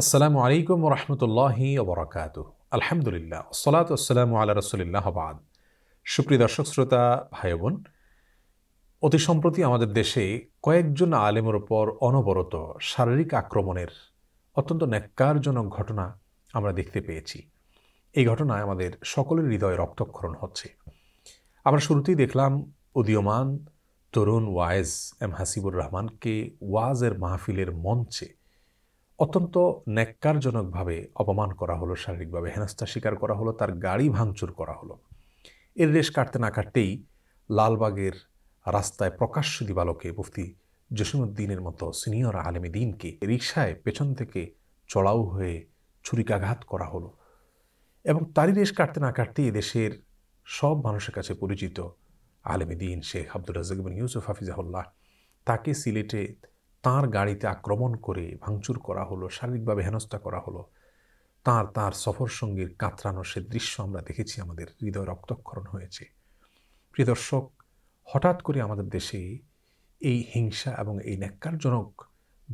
আসসালামু আলাইকুম রহমতুল্লাহি ওবরাকাত আলহামদুলিল্লাহ সালাত আসসালামু আল্লাহ রসুলিল্লাহ বাদ সুপ্রিয় দর্শক শ্রোতা ভাই বোন অতি সম্প্রতি আমাদের দেশে কয়েকজন আলেমের ওপর অনবরত শারীরিক আক্রমণের অত্যন্ত ন্যাক্কারজনক ঘটনা আমরা দেখতে পেয়েছি এই ঘটনায় আমাদের সকলের হৃদয়ে রক্তক্ষরণ হচ্ছে আমরা শুরুতেই দেখলাম উদীয়মান তরুণ ওয়ায়েজ এম হাসিবুর রহমানকে ওয়াজের মাহফিলের মঞ্চে অত্যন্ত ন্যাক্কারজনকভাবে অপমান করা হলো শারীরিকভাবে হেনস্থা স্বীকার করা হলো তার গাড়ি ভাঙচুর করা হলো এর রেশ কাটতে না কাটতেই লালবাগের রাস্তায় প্রকাশ্য দিবালকে মুফতি জসিমুদ্দিনের মতো সিনিয়র আলেমে দিনকে রিক্সায় পেছন থেকে চড়াও হয়ে ছুরিকাঘাত করা হলো এবং তারই রেশ কাটতে না কাটতেই দেশের সব মানুষের কাছে পরিচিত আলেমে দিন শেখ আব্দুল রাজাক ইউসুফ হাফিজাহুল্লাহ তাকে সিলেটে তার গাড়িতে আক্রমণ করে ভাঙচুর করা হলো শারীরিকভাবে হেনস্থা করা হলো তার তার সফর সঙ্গীর কাতরানো সে দৃশ্য আমরা দেখেছি আমাদের হৃদয় রক্তক্ষরণ হয়েছে প্রিয় দর্শক হঠাৎ করে আমাদের দেশে এই হিংসা এবং এই ন্যাক্কারজনক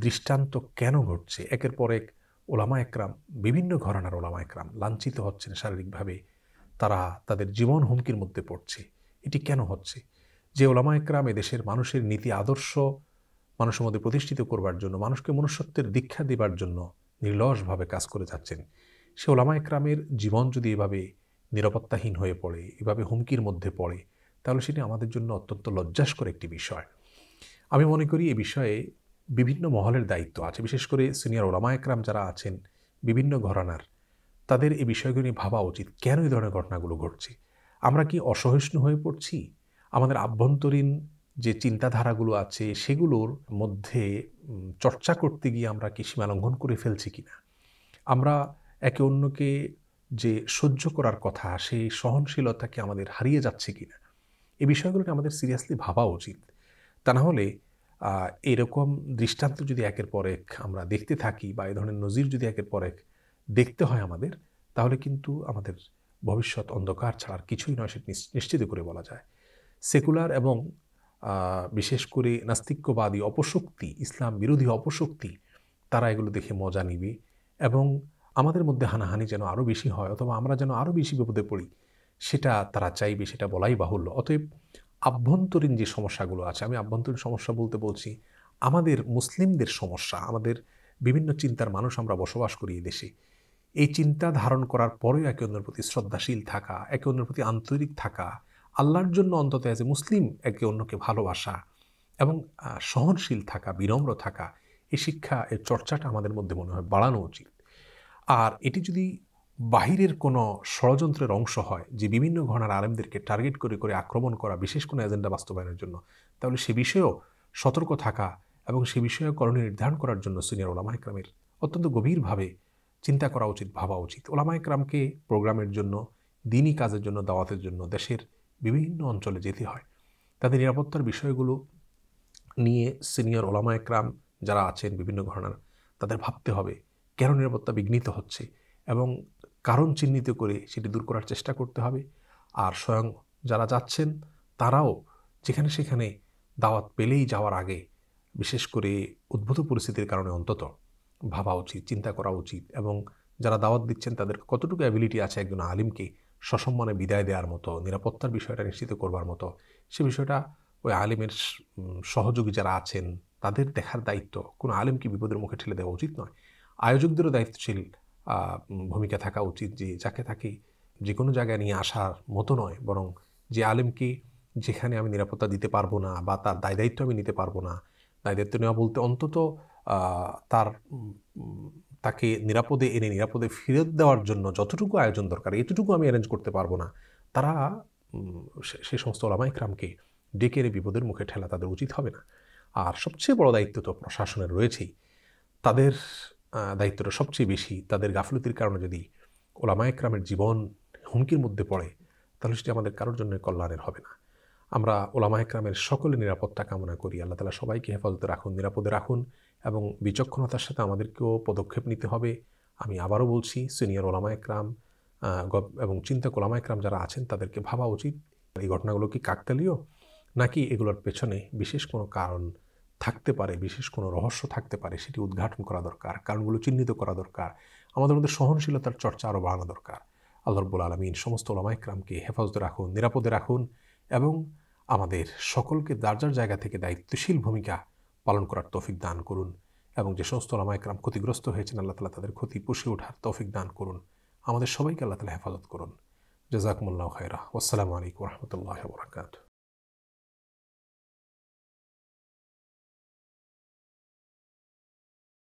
দৃষ্টান্ত কেন ঘটছে একের পর এক ওলামা একরাম বিভিন্ন ঘরানার ওলামা একরাম লাঞ্ছিত হচ্ছেন শারীরিকভাবে তারা তাদের জীবন হুমকির মধ্যে পড়ছে এটি কেন হচ্ছে যে ওলামা একরাম এদেশের মানুষের নীতি আদর্শ মানুষের মধ্যে প্রতিষ্ঠিত করবার জন্য মানুষকে মনুষ্যত্বের দীক্ষা দেবার জন্য নির্লসভাবে কাজ করে যাচ্ছেন সে ওলামা একরামের জীবন যদি এভাবে নিরাপত্তাহীন হয়ে পড়ে এভাবে হুমকির মধ্যে পড়ে তাহলে সেটি আমাদের জন্য অত্যন্ত লজ্জাসকর একটি বিষয় আমি মনে করি এ বিষয়ে বিভিন্ন মহলের দায়িত্ব আছে বিশেষ করে সিনিয়র ওলামা একরাম যারা আছেন বিভিন্ন ঘরানার তাদের এই বিষয়গুলো নিয়ে ভাবা উচিত কেন এই ধরনের ঘটনাগুলো ঘটছে আমরা কি অসহিষ্ণু হয়ে পড়ছি আমাদের আভ্যন্তরীণ যে চিন্তাধারাগুলো আছে সেগুলোর মধ্যে চর্চা করতে গিয়ে আমরা কি লঙ্ঘন করে ফেলছি কি না আমরা একে অন্যকে যে সহ্য করার কথা সেই সহনশীলতাকে আমাদের হারিয়ে যাচ্ছে কি না এই বিষয়গুলোকে আমাদের সিরিয়াসলি ভাবা উচিত তা না হলে এরকম দৃষ্টান্ত যদি একের পর এক আমরা দেখতে থাকি বা এ ধরনের নজির যদি একের পর এক দেখতে হয় আমাদের তাহলে কিন্তু আমাদের ভবিষ্যৎ অন্ধকার ছাড়ার কিছুই নয় সেটি নিশ্চিত করে বলা যায় সেকুলার এবং বিশেষ করে নাস্তিক্যবাদী অপশক্তি ইসলাম বিরোধী অপশক্তি তারা এগুলো দেখে মজা নিবে এবং আমাদের মধ্যে হানাহানি যেন আরও বেশি হয় অথবা আমরা যেন আরও বেশি বিপদে পড়ি সেটা তারা চাইবে সেটা বলাই বাহুল্য অতএব আভ্যন্তরীণ যে সমস্যাগুলো আছে আমি আভ্যন্তরীণ সমস্যা বলতে বলছি আমাদের মুসলিমদের সমস্যা আমাদের বিভিন্ন চিন্তার মানুষ আমরা বসবাস করি এই দেশে এই চিন্তা ধারণ করার পরেও একে অন্যের প্রতি শ্রদ্ধাশীল থাকা একে অন্যের প্রতি আন্তরিক থাকা আল্লাহর জন্য অন্তত অ্যাজ এ মুসলিম একে অন্যকে ভালোবাসা এবং সহনশীল থাকা বিনম্র থাকা এই শিক্ষা এর চর্চাটা আমাদের মধ্যে মনে হয় বাড়ানো উচিত আর এটি যদি বাহিরের কোনো ষড়যন্ত্রের অংশ হয় যে বিভিন্ন ঘনার আলেমদেরকে টার্গেট করে করে আক্রমণ করা বিশেষ কোনো এজেন্ডা বাস্তবায়নের জন্য তাহলে সে বিষয়েও সতর্ক থাকা এবং সে বিষয়ে করণীয় নির্ধারণ করার জন্য সিনিয়র ওলামা একরামের অত্যন্ত গভীরভাবে চিন্তা করা উচিত ভাবা উচিত ওলামা একরামকে প্রোগ্রামের জন্য দিনই কাজের জন্য দাওয়াতের জন্য দেশের বিভিন্ন অঞ্চলে যেতে হয় তাদের নিরাপত্তার বিষয়গুলো নিয়ে সিনিয়র একরাম যারা আছেন বিভিন্ন ঘটনার তাদের ভাবতে হবে কেন নিরাপত্তা বিঘ্নিত হচ্ছে এবং কারণ চিহ্নিত করে সেটি দূর করার চেষ্টা করতে হবে আর স্বয়ং যারা যাচ্ছেন তারাও যেখানে সেখানে দাওয়াত পেলেই যাওয়ার আগে বিশেষ করে উদ্ভূত পরিস্থিতির কারণে অন্তত ভাবা উচিত চিন্তা করা উচিত এবং যারা দাওয়াত দিচ্ছেন তাদের কতটুকু অ্যাবিলিটি আছে একজন আলিমকে সসম্মানে বিদায় দেওয়ার মতো নিরাপত্তার বিষয়টা নিশ্চিত করবার মতো সে বিষয়টা ওই আলিমের সহযোগী যারা আছেন তাদের দেখার দায়িত্ব কোনো আলিমকে বিপদের মুখে ঠেলে দেওয়া উচিত নয় আয়োজকদেরও দায়িত্বশীল ভূমিকা থাকা উচিত যে যাকে তাকে যে কোনো জায়গায় নিয়ে আসার মতো নয় বরং যে আলিমকে যেখানে আমি নিরাপত্তা দিতে পারবো না বা তার দায় দায়িত্ব আমি নিতে পারবো না দায় দায়িত্ব নেওয়া বলতে অন্তত তার তাকে নিরাপদে এনে নিরাপদে ফেরত দেওয়ার জন্য যতটুকু আয়োজন দরকার এতটুকু আমি অ্যারেঞ্জ করতে পারবো না তারা সে সমস্ত ওলামা ইকরামকে ডেকে এনে বিপদের মুখে ঠেলা তাদের উচিত হবে না আর সবচেয়ে বড় দায়িত্ব তো প্রশাসনের রয়েছেই তাদের দায়িত্বটা সবচেয়ে বেশি তাদের গাফলতির কারণে যদি ওলামা একরামের জীবন হুমকির মধ্যে পড়ে তাহলে সেটি আমাদের কারোর জন্য কল্যাণের হবে না আমরা ওলামা একরামের সকলে নিরাপত্তা কামনা করি আল্লাহ তালা সবাইকে হেফাজতে রাখুন নিরাপদে রাখুন এবং বিচক্ষণতার সাথে আমাদেরকেও পদক্ষেপ নিতে হবে আমি আবারও বলছি সিনিয়র ওলামা একরাম এবং চিন্তা ওলামা একরাম যারা আছেন তাদেরকে ভাবা উচিত এই ঘটনাগুলো কি কাকতালীয় নাকি এগুলোর পেছনে বিশেষ কোনো কারণ থাকতে পারে বিশেষ কোনো রহস্য থাকতে পারে সেটি উদ্ঘাটন করা দরকার কারণগুলো চিহ্নিত করা দরকার আমাদের মধ্যে সহনশীলতার চর্চা আরও বাড়ানো দরকার আল্লাহ রব্বুল আলমিন সমস্ত একরামকে হেফাজতে রাখুন নিরাপদে রাখুন এবং আমাদের সকলকে দার্জার জায়গা থেকে দায়িত্বশীল ভূমিকা পালন করার তৌফিক দান করুন এবং যে সমস্ত লামায়করাম ক্ষতিগ্রস্ত হয়েছেন আল্লাহ তালা তাদের ক্ষতি পুষিয়ে ওঠার তৌফিক দান করুন আমাদের সবাইকে আল্লাহ তালা হেফাজত করুন জাজাকুমুল্লাহ খায়রা আসসালামু আলাইকুম রহমতুল্লাহ বরাকাতু